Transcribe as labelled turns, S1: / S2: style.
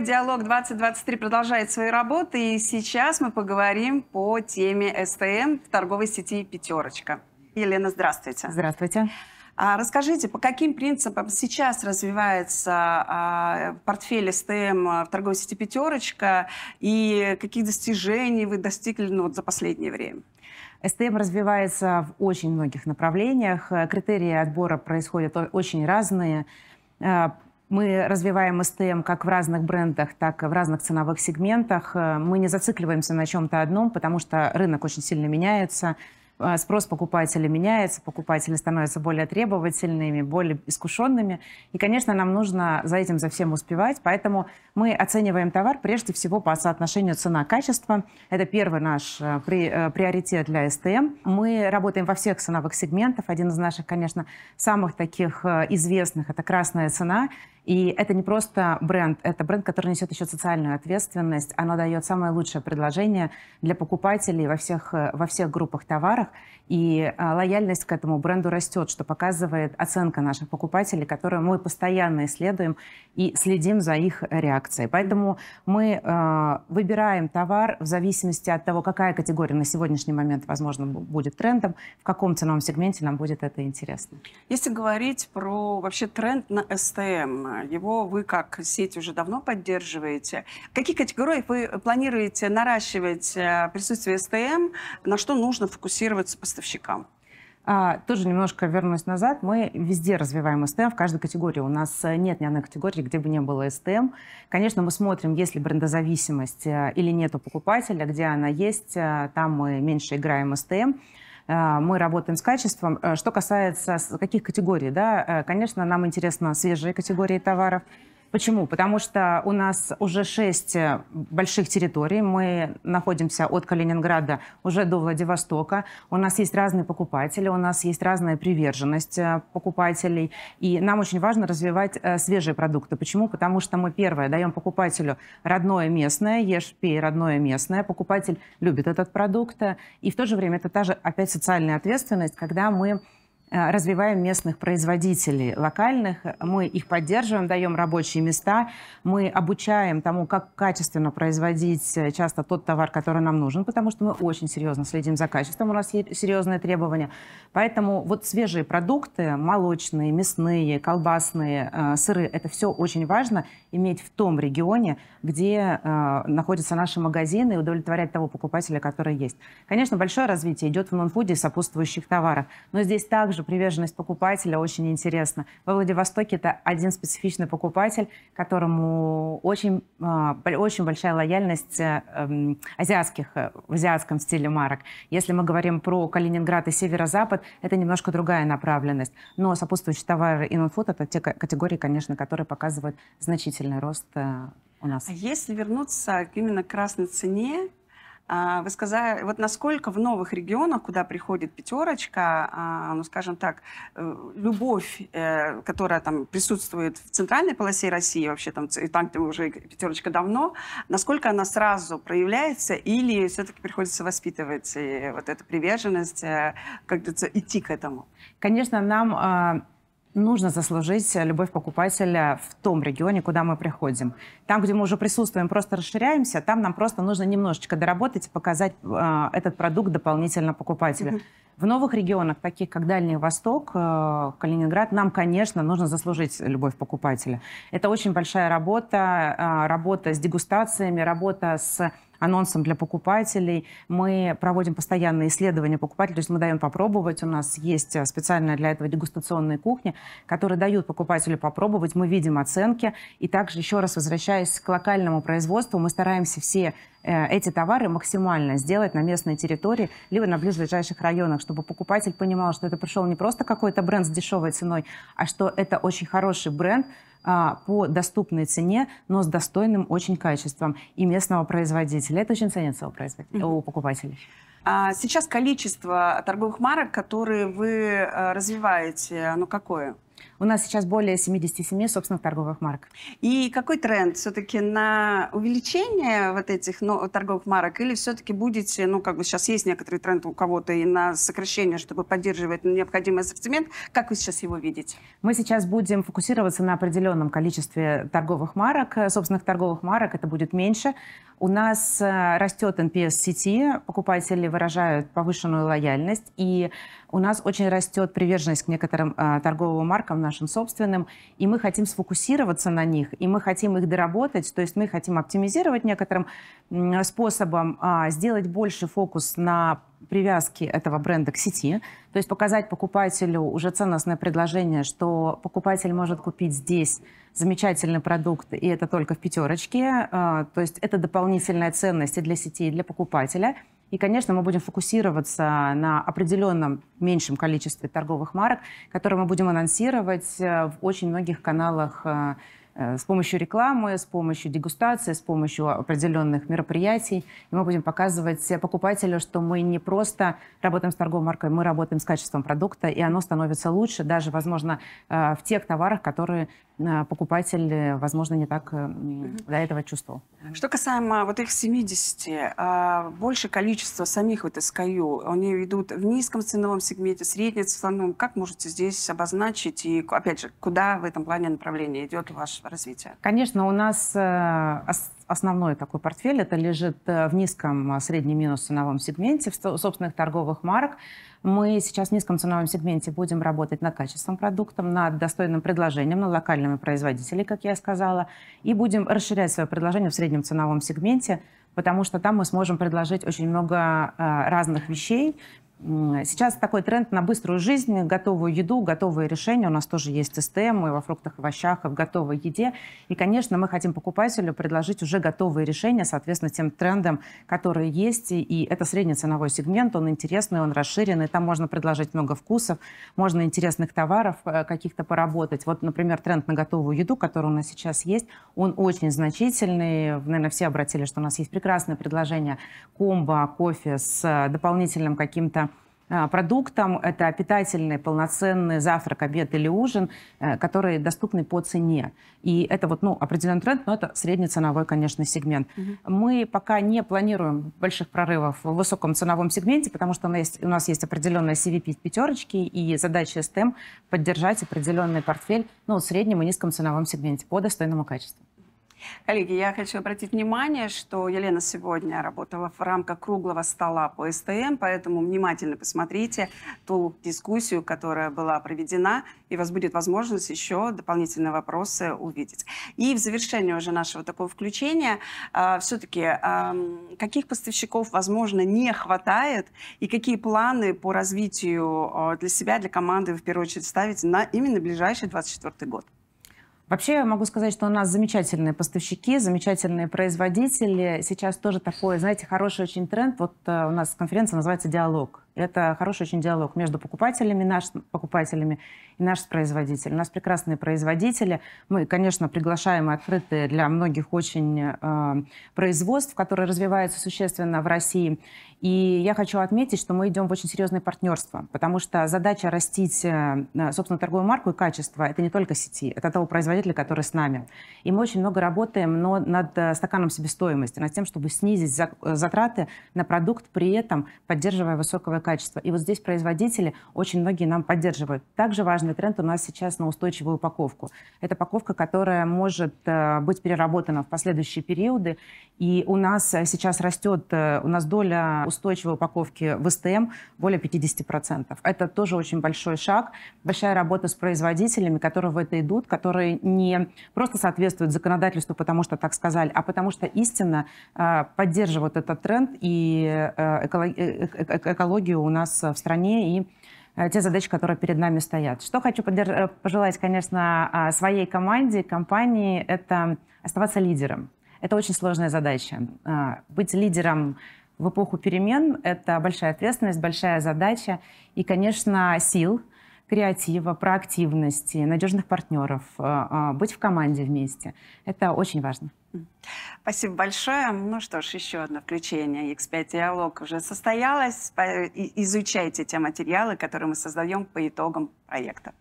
S1: 95 «Диалог 2023» продолжает свои работы, и сейчас мы поговорим по теме СТМ в торговой сети «Пятерочка». Елена, здравствуйте. Здравствуйте. А расскажите, по каким принципам сейчас развивается а, портфель СТМ а, в торговой сети «Пятерочка» и какие достижения вы достигли ну, вот, за последнее
S2: время? СТМ развивается в очень многих направлениях. Критерии отбора происходят очень разные а, мы развиваем СТМ как в разных брендах, так и в разных ценовых сегментах. Э, мы не зацикливаемся на чем-то одном, потому что рынок очень сильно меняется. Э, спрос покупателей меняется, покупатели становятся более требовательными, более искушенными. И, конечно, нам нужно за этим, за всем успевать. Поэтому мы оцениваем товар прежде всего по соотношению цена-качество. Это первый наш э, приоритет для СТМ. Мы работаем во всех ценовых сегментах. Один из наших, конечно, самых таких известных – это красная цена – и это не просто бренд, это бренд, который несет еще социальную ответственность. Оно дает самое лучшее предложение для покупателей во всех, э, во всех группах товаров. И э, лояльность к этому бренду растет, что показывает оценка наших покупателей, которую мы постоянно исследуем и следим за их реакцией. Поэтому мы э, выбираем товар в зависимости от того, какая категория на сегодняшний момент, возможно, будет трендом, в каком ценовом сегменте нам будет это интересно.
S1: Если говорить про вообще тренд на СТМ, его вы как сеть уже давно поддерживаете. Какие категории вы планируете наращивать э, присутствие СТМ? На что нужно фокусироваться поставщикам?
S2: А, тоже немножко вернусь назад. Мы везде развиваем СТМ, в каждой категории. У нас нет ни одной категории, где бы не было СТМ. Конечно, мы смотрим, есть ли брендозависимость э, или нет у покупателя, где она есть, э, там мы меньше играем СТМ. Э, мы работаем с качеством. Э, что касается каких категорий, да, э, конечно, нам интересно свежие категории товаров, Почему? Потому что у нас уже шесть э, больших территорий. Мы находимся от Калининграда уже до Владивостока. У нас есть разные покупатели, у нас есть разная приверженность э, покупателей. И нам очень важно развивать э, свежие продукты. Почему? Потому что мы, первое, даем покупателю родное местное, ешь, пей родное местное. Покупатель любит этот продукт. И в то же время это та же опять социальная ответственность, когда мы Э, развиваем местных производителей локальных, мы их поддерживаем, даем рабочие места, мы обучаем тому, как качественно производить э, часто тот товар, который нам нужен, потому что мы очень серьезно следим за качеством, у нас есть серьезные требования. Поэтому вот свежие продукты, молочные, мясные, колбасные, э, сыры, это все очень важно иметь в том регионе, где находятся наши магазины и удовлетворять того покупателя, который есть. Конечно, большое развитие идет в нонфуде и сопутствующих товарах, но здесь также же приверженность покупателя очень интересна. Во Владивостоке это один специфичный покупатель, которому очень, а, очень большая лояльность э, эм, азиатских, э, в азиатском стиле марок. Если мы говорим про Калининград и Северо-Запад, это немножко другая направленность. Но сопутствующие товары и нонфуд – это те категории, конечно, которые показывают значительный рост э, у нас.
S1: А если вернуться именно к красной цене, а, вы сказали, вот насколько в новых регионах, куда приходит пятерочка, а, ну, скажем так, э, любовь, э, которая там присутствует в центральной полосе России, вообще там, там где уже пятерочка давно, насколько она сразу проявляется или все-таки приходится воспитывать э, вот эту приверженность, как говорится, идти к
S2: этому? Конечно, нам а, нужно заслужить любовь покупателя в том регионе, куда мы приходим. Там, где мы уже присутствуем, просто расширяемся, там нам просто нужно немножечко доработать и показать э, этот продукт дополнительно покупателю. Mm-hmm. В новых регионах, таких как Дальний Восток, э, Калининград, нам, конечно, нужно заслужить любовь покупателя. Это очень большая работа, э, работа с дегустациями, работа с анонсом для покупателей. Мы проводим постоянные исследования покупателей, то есть мы даем попробовать. У нас есть э, специальная для этого дегустационная кухня, которые дают покупателю попробовать. Мы видим оценки. И также, еще раз возвращаясь к локальному производству, мы стараемся все э, эти товары максимально сделать на местной территории, либо на ближайших районах, чтобы покупатель понимал, что это пришел не просто какой-то бренд с дешевой ценой, а что это очень хороший бренд, а, по доступной цене, но с достойным очень качеством и местного производителя. Это очень ценится у, производителя, у покупателей.
S1: А сейчас количество торговых марок, которые вы э, развиваете, оно какое?
S2: У нас сейчас более 77 собственных торговых марок. И какой тренд? Все-таки на
S1: увеличение вот этих ну, торговых марок или все-таки будете, ну, как бы сейчас есть некоторый тренд у кого-то и на сокращение, чтобы поддерживать необходимый ассортимент. Как вы сейчас его видите?
S2: Мы сейчас будем фокусироваться на определенном количестве торговых марок, э, собственных торговых марок. Это будет меньше. У нас э, растет NPS сети, покупатели выражают повышенную лояльность, и у нас очень растет приверженность к некоторым э, торговым маркам на нашим собственным, и мы хотим сфокусироваться на них, и мы хотим их доработать, то есть мы хотим оптимизировать некоторым способом, а, сделать больше фокус на привязки этого бренда к сети, то есть показать покупателю уже ценностное предложение, что покупатель может купить здесь замечательный продукт, и это только в пятерочке, а, то есть это дополнительная ценность и для сети, и для покупателя – и, конечно, мы будем фокусироваться на определенном меньшем количестве торговых марок, которые мы будем анонсировать э, в очень многих каналах э, э, с помощью рекламы, с помощью дегустации, с помощью определенных мероприятий. И мы будем показывать покупателю, что мы не просто работаем с торговой маркой, мы работаем с качеством продукта, и оно становится лучше даже, возможно, в тех товарах, которые Э, покупатель, э, возможно, не так mm до этого чувствовал.
S1: Что касаемо вот их 70, а, больше количество самих вот SKU, они идут в низком ценовом сегменте, среднем ценовом. Как можете здесь обозначить и, опять же, куда в этом плане направление идет ваше развитие?
S2: Конечно, у нас основной такой портфель, это лежит э, в низком э, среднем минус ценовом сегменте в собственных торговых марок. Мы сейчас в низком ценовом сегменте будем работать над качеством продуктом, над достойным предложением, над локальными производителями, как я сказала, и будем расширять свое предложение в среднем ценовом сегменте, потому что там мы сможем предложить очень много э, разных вещей, Сейчас такой тренд на быструю жизнь, готовую еду, готовые решения. У нас тоже есть СТМ и во фруктах, овощах, и в готовой еде. И, конечно, мы хотим покупателю предложить уже готовые решения, соответственно, тем трендам, которые есть. И это средний ценовой сегмент, он интересный, он расширенный. Там можно предложить много вкусов, можно интересных товаров э, каких-то поработать. Вот, например, тренд на готовую еду, который у нас сейчас есть, он очень значительный. Наверное, все обратили, что у нас есть прекрасное предложение комбо кофе с э, дополнительным каким-то Э, продуктам. Это питательный, полноценный завтрак, обед или ужин, э, которые доступны по цене. И это вот, ну, определенный тренд, но это среднеценовой, конечно, сегмент. Угу. Мы пока не планируем больших прорывов в высоком ценовом сегменте, потому что у нас есть, у нас есть определенная CVP пятерочки и задача STEM поддержать определенный портфель ну, в среднем и низком ценовом сегменте по достойному качеству.
S1: Коллеги, я хочу обратить внимание, что Елена сегодня работала в рамках круглого стола по СТМ, поэтому внимательно посмотрите ту дискуссию, которая была проведена, и у вас будет возможность еще дополнительные вопросы увидеть. И в завершение уже нашего такого включения, а, все-таки каких поставщиков, возможно, не хватает, и какие планы по развитию а, для себя, для команды, вы, в первую очередь, ставите на именно ближайший 2024 год?
S2: Вообще я могу сказать, что у нас замечательные поставщики, замечательные производители. Сейчас тоже такой, знаете, хороший очень тренд. Вот э, у нас конференция называется «Диалог». Это хороший очень диалог между покупателями, нашими покупателями и наш производитель. У нас прекрасные производители. Мы, конечно, приглашаем открытые для многих очень э, производств, которые развиваются существенно в России. И я хочу отметить, что мы идем в очень серьезное партнерство, потому что задача растить, э, э, собственно, торговую марку и качество – это не только сети, это того производителя, который с нами. И мы очень много работаем но над э, стаканом себестоимости, над тем, чтобы снизить затраты на продукт, при этом поддерживая высокого качество. И вот здесь производители очень многие нам поддерживают. Также важный тренд у нас сейчас на устойчивую упаковку. Это упаковка, которая может э, быть переработана в последующие периоды. И у нас э, сейчас растет, э, у нас доля устойчивой упаковки в СТМ более 50%. Это тоже очень большой шаг, большая работа с производителями, которые в это идут, которые не просто соответствуют законодательству, потому что так сказали, а потому что истинно поддерживают этот тренд и экологию у нас э, в стране и э, те задачи, которые перед нами стоят. Что хочу э, пожелать, конечно, а, своей команде, компании, это оставаться лидером. Это очень сложная задача. А, быть лидером в эпоху перемен – это большая ответственность, большая задача и, конечно, сил, креатива, проактивности, надежных партнеров, быть в команде вместе. Это очень важно.
S1: Спасибо большое. Ну что ж, еще одно включение X5 Диалог уже состоялось. Изучайте те материалы, которые мы создаем по итогам проекта.